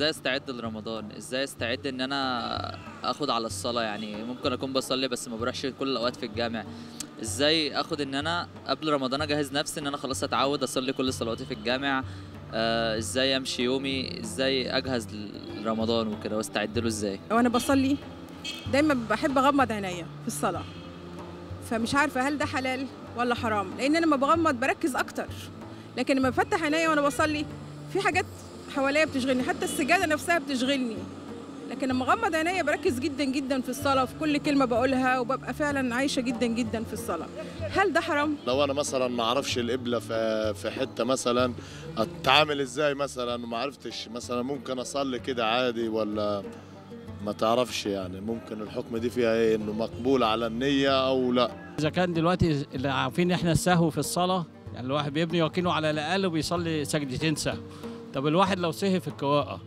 ازاي استعد لرمضان ازاي استعد ان انا اخد على الصلاه يعني ممكن اكون بصلي بس ما بروحش كل الاوقات في الجامع ازاي اخد ان انا قبل رمضان اجهز نفسي ان انا خلاص اتعود اصلي كل صلواتي في الجامع آه، ازاي امشي يومي ازاي اجهز لرمضان وكده واستعد له ازاي وانا بصلي دايما بحب اغمض عينيا في الصلاه فمش عارفه هل ده حلال ولا حرام لان انا لما بغمض بركز اكتر لكن لما بفتح عينيا وانا بصلي في حاجات حواليا بتشغلني حتى السجاده نفسها بتشغلني لكن لما اغمض عينيا بركز جدا جدا في الصلاه في كل كلمه بقولها وببقى فعلا عايشه جدا جدا في الصلاه هل ده حرام لو انا مثلا ما اعرفش القبله في في حته مثلا اتعامل ازاي مثلا وما عرفتش مثلا ممكن اصلي كده عادي ولا ما تعرفش يعني ممكن الحكم دي فيها ايه انه مقبول على النيه او لا اذا كان دلوقتي اللي عارفين احنا السهو في الصلاه يعني الواحد بيبني يقينه على الاقل وبيصلي سجدتين سهو طب الواحد لو سهي في القراءه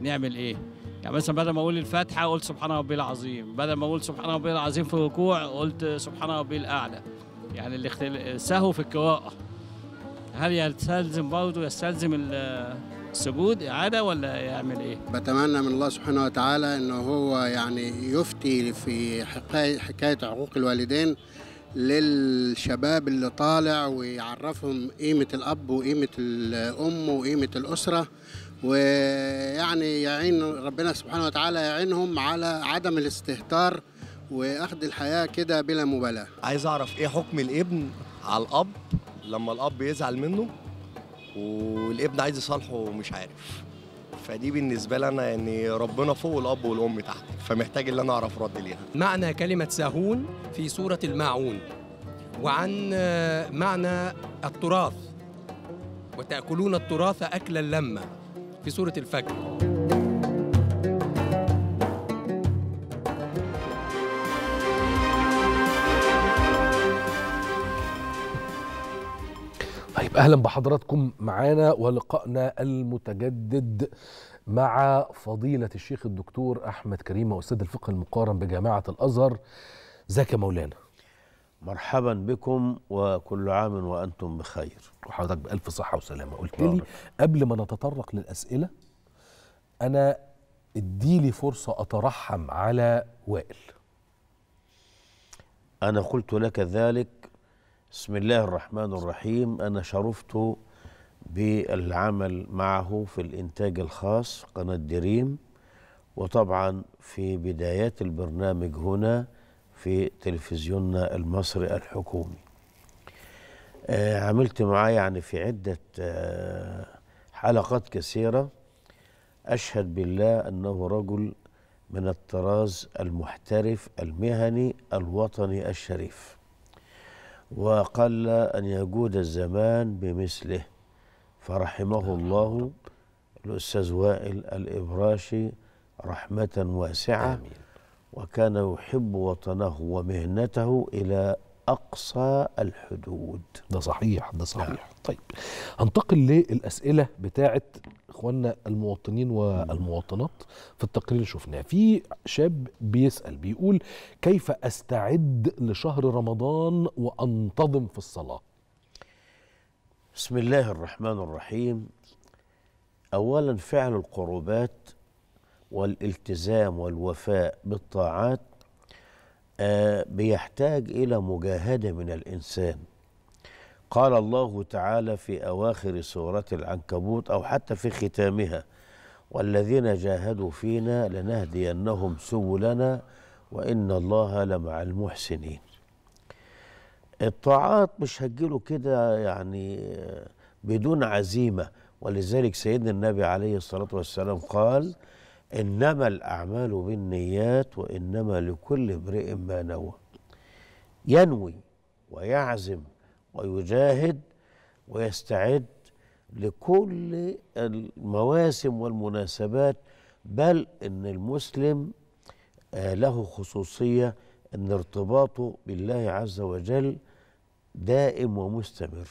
نعمل ايه؟ يعني مثلا بدل ما اقول الفاتحه قلت سبحان ربي العظيم، بدل ما اقول سبحان ربي العظيم في الركوع قلت سبحان ربي الاعلى. يعني السهو في القراءه. هل يستلزم برضه يستلزم السجود اعاده ولا يعمل ايه؟ بتمنى من الله سبحانه وتعالى ان هو يعني يفتي في حكايه حكايه عقوق الوالدين للشباب اللي طالع ويعرفهم قيمة الأب وقيمة الأم وقيمة الأسرة ويعني يعين ربنا سبحانه وتعالى يعينهم على عدم الاستهتار وأخذ الحياه كده بلا مبالاه عايز اعرف ايه حكم الابن على الاب لما الاب يزعل منه والابن عايز يصالحه ومش عارف فدي بالنسبه لي انا يعني ربنا فوق والاب والام تحت فمحتاج ان انا اعرف رد ليها معنى كلمه ساهون في سوره الماعون وعن معنى التراث وتاكلون التراث اكلا لما في سوره الفجر اهلا بحضراتكم معانا ولقائنا المتجدد مع فضيله الشيخ الدكتور احمد كريم استاذ الفقه المقارن بجامعه الازهر زكى مولانا مرحبا بكم وكل عام وانتم بخير وحضرتك بالف صحه وسلامه قلت لي قبل ما نتطرق للاسئله انا اديلي فرصه اترحم على وائل انا قلت لك ذلك بسم الله الرحمن الرحيم أنا شرفت بالعمل معه في الإنتاج الخاص قناة دريم وطبعا في بدايات البرنامج هنا في تلفزيوننا المصري الحكومي آه، عملت معاه يعني في عدة آه، حلقات كثيرة أشهد بالله أنه رجل من الطراز المحترف المهني الوطني الشريف وقل أن يجود الزمان بمثله فرحمه نعم. الله الأستاذ وائل الإبراشي رحمة واسعة آمين. وكان يحب وطنه ومهنته إلى أقصى الحدود ده صحيح ده صحيح لا. نعم. طيب هنتقل للأسئلة بتاعة إخواننا المواطنين والمواطنات في التقرير اللي شفناه في شاب بيسأل بيقول كيف أستعد لشهر رمضان وأنتظم في الصلاة بسم الله الرحمن الرحيم أولا فعل القربات والالتزام والوفاء بالطاعات بيحتاج إلى مجاهدة من الإنسان قال الله تعالى في أواخر سورة العنكبوت أو حتى في ختامها والذين جاهدوا فينا لنهدينهم سبلنا وإن الله لمع المحسنين الطاعات مش هتجيله كده يعني بدون عزيمة ولذلك سيدنا النبي عليه الصلاة والسلام قال إنما الأعمال بالنيات وإنما لكل امرئ ما نوى ينوي ويعزم ويجاهد ويستعد لكل المواسم والمناسبات بل ان المسلم آه، له خصوصيه ان ارتباطه بالله عز وجل دائم ومستمر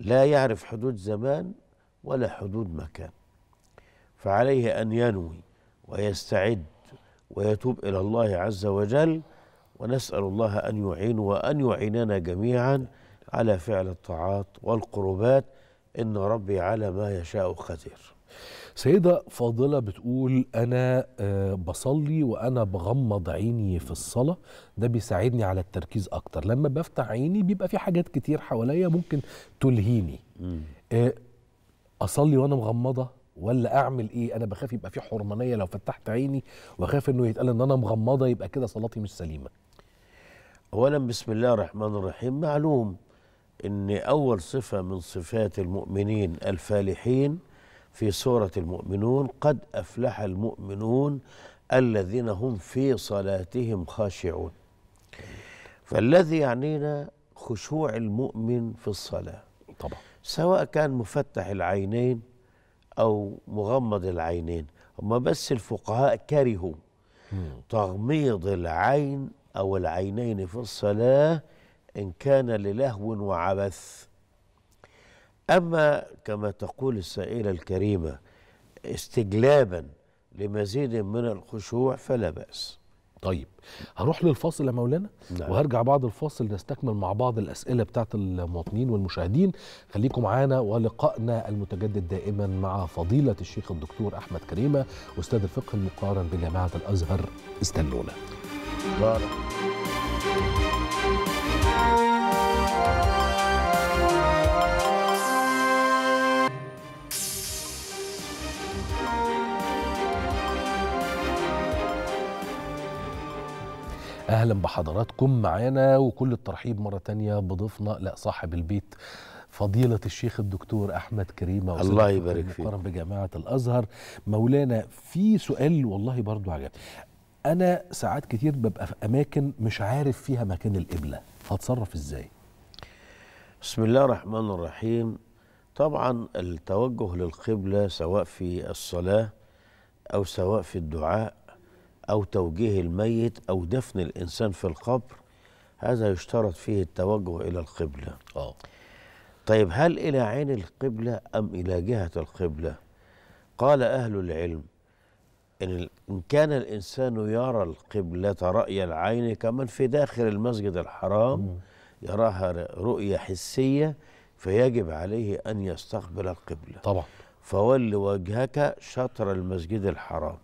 لا يعرف حدود زمان ولا حدود مكان فعليه أن ينوي ويستعد ويتوب إلى الله عز وجل ونسأل الله أن يعين وأن يعيننا جميعا على فعل الطاعات والقربات إن ربي على ما يشاء قدير سيدة فاضلة بتقول أنا آه، بصلي وأنا بغمض عيني في الصلاة ده بيساعدني على التركيز أكتر لما بفتح عيني بيبقى في حاجات كتير حواليا ممكن تلهيني آه، أصلي وأنا مغمضة ولا اعمل ايه انا بخاف يبقى في حرمانيه لو فتحت عيني واخاف انه يتقال ان انا مغمضه يبقى كده صلاتي مش سليمه اولا بسم الله الرحمن الرحيم معلوم ان اول صفه من صفات المؤمنين الفالحين في سوره المؤمنون قد افلح المؤمنون الذين هم في صلاتهم خاشعون فالذي يعنينا خشوع المؤمن في الصلاه طبعا سواء كان مفتح العينين أو مغمض العينين هما بس الفقهاء كرهوا تغميض العين أو العينين في الصلاة إن كان للهو وعبث أما كما تقول السائلة الكريمة استجلابا لمزيد من الخشوع فلا بأس طيب هروح للفاصل يا مولانا نعم. وهرجع بعد الفاصل نستكمل مع بعض الاسئله بتاعت المواطنين والمشاهدين خليكم معانا ولقائنا المتجدد دائما مع فضيله الشيخ الدكتور احمد كريمه استاذ الفقه المقارن بجامعه الازهر استنونا بارك. أهلا بحضراتكم معانا وكل الترحيب مرة تانية بضيفنا لا صاحب البيت فضيلة الشيخ الدكتور أحمد كريمة الله يبارك فيك مقرم بجامعة الأزهر مولانا في سؤال والله برضو عجب أنا ساعات كتير ببقى في أماكن مش عارف فيها مكان القبلة هتصرف إزاي؟ بسم الله الرحمن الرحيم طبعا التوجه للقبلة سواء في الصلاة أو سواء في الدعاء أو توجيه الميت أو دفن الإنسان في القبر هذا يشترط فيه التوجه إلى القبلة آه. طيب هل إلى عين القبلة أم إلى جهة القبلة قال أهل العلم إن, إن كان الإنسان يرى القبلة رأي العين كمن في داخل المسجد الحرام يراها رؤية حسية فيجب عليه أن يستقبل القبلة طبعا فول وجهك شطر المسجد الحرام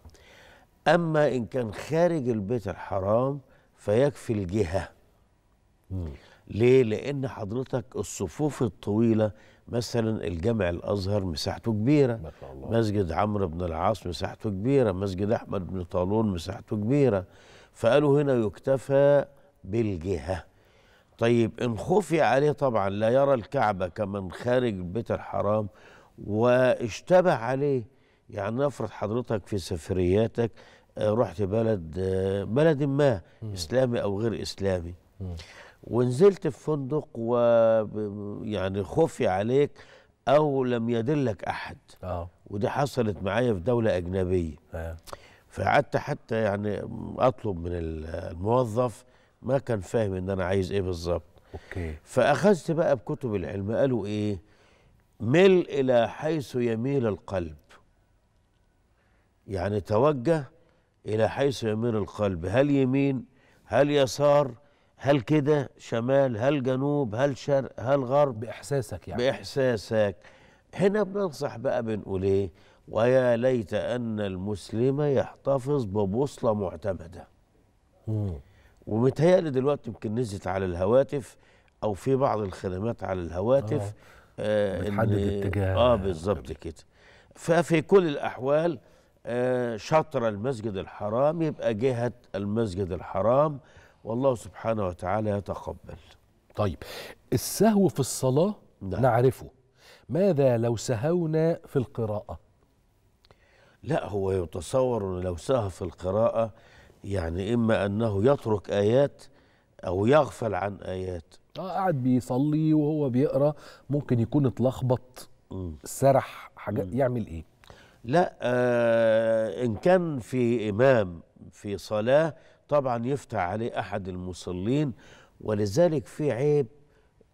أما إن كان خارج البيت الحرام فيكفي الجهة مم. ليه؟ لأن حضرتك الصفوف الطويلة مثلا الجامع الأزهر مساحته كبيرة الله. مسجد عمرو بن العاص مساحته كبيرة مسجد أحمد بن طالون مساحته كبيرة فقالوا هنا يكتفى بالجهة طيب إن خفي عليه طبعا لا يرى الكعبة كمن خارج البيت الحرام واشتبه عليه يعني نفرض حضرتك في سفرياتك آه، رحت بلد آه، بلد ما اسلامي او غير اسلامي ونزلت في فندق و يعني خفي عليك او لم يدلك احد آه. ودي حصلت معايا في دوله اجنبيه فقعدت حتى يعني اطلب من الموظف ما كان فاهم ان انا عايز ايه بالظبط اوكي فاخذت بقى بكتب العلم قالوا ايه مل الى حيث يميل القلب يعني توجه إلى حيث يميل القلب هل يمين هل يسار هل كده شمال هل جنوب هل شرق هل غرب بإحساسك يعني بإحساسك هنا بننصح بقى بنقول إيه ويا ليت أن المسلم يحتفظ ببوصلة معتمدة ومتهيألي دلوقتي يمكن نزلت على الهواتف أو في بعض الخدمات على الهواتف آه. آه بتحدد اتجاه اه بالظبط كده ففي كل الأحوال آه، شطر المسجد الحرام يبقى جهة المسجد الحرام والله سبحانه وتعالى يتقبل طيب السهو في الصلاة نعم. نعرفه ماذا لو سهونا في القراءة لا هو يتصور لو سهى في القراءة يعني إما أنه يترك آيات أو يغفل عن آيات آه قاعد بيصلي وهو بيقرأ ممكن يكون اتلخبط سرح حاجات يعمل إيه لا آه إن كان في إمام في صلاة طبعا يفتح عليه أحد المصلين ولذلك في عيب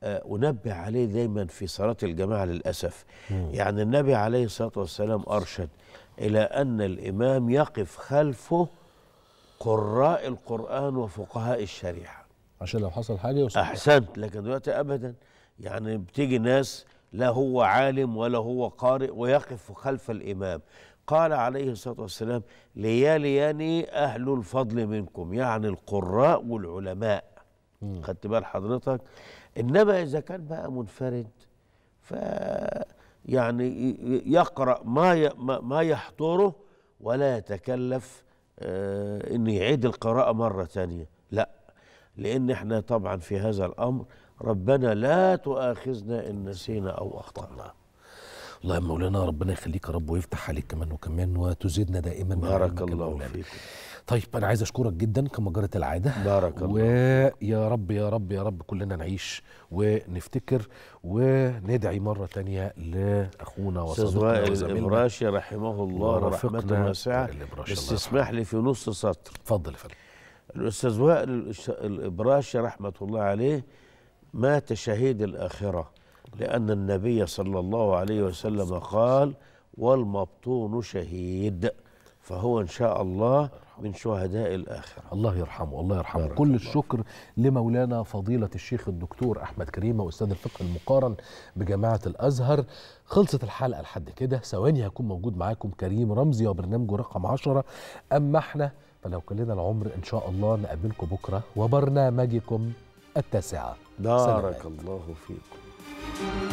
آه، أنبه عليه دايما في صلاة الجماعة للأسف مم. يعني النبي عليه الصلاة والسلام أرشد إلى أن الإمام يقف خلفه قراء القرآن وفقهاء الشريعة عشان لو حصل حاجة أحسنت لكن دلوقتي أبدا يعني بتيجي ناس لا هو عالم ولا هو قارئ ويقف خلف الإمام قال عليه الصلاة والسلام لياليني أهل الفضل منكم يعني القراء والعلماء خدت بال حضرتك إنما إذا كان بقى منفرد ف يعني يقرأ ما ما يحضره ولا يتكلف آه، إن يعيد القراءة مرة ثانية لا لأن إحنا طبعا في هذا الأمر ربنا لا تؤاخذنا إن نسينا أو أخطأنا الله يا مولانا ربنا يخليك يا رب ويفتح عليك كمان وكمان وتزيدنا دائما بارك الله فيك طيب انا عايز اشكرك جدا كما جرت العاده بارك الله ويا رب يا رب يا رب كلنا نعيش ونفتكر وندعي مره تانية لاخونا وصديقنا وزميلنا الابراشي رحمه الله رحمته واسعه بس اسمح لي في نص سطر اتفضل يا فندم الاستاذ وائل الابراشي رحمه الله عليه مات شهيد الآخرة لأن النبي صلى الله عليه وسلم قال والمبطون شهيد فهو إن شاء الله من شهداء الآخرة الله يرحمه الله يرحمه كل الله. الشكر لمولانا فضيلة الشيخ الدكتور أحمد كريمة وأستاذ الفقه المقارن بجامعة الأزهر خلصت الحلقة لحد كده ثواني هكون موجود معاكم كريم رمزي وبرنامجه رقم عشرة أما احنا فلو كلنا العمر إن شاء الله نقابلكم بكرة وبرنامجكم التاسعة بارك الله فيكم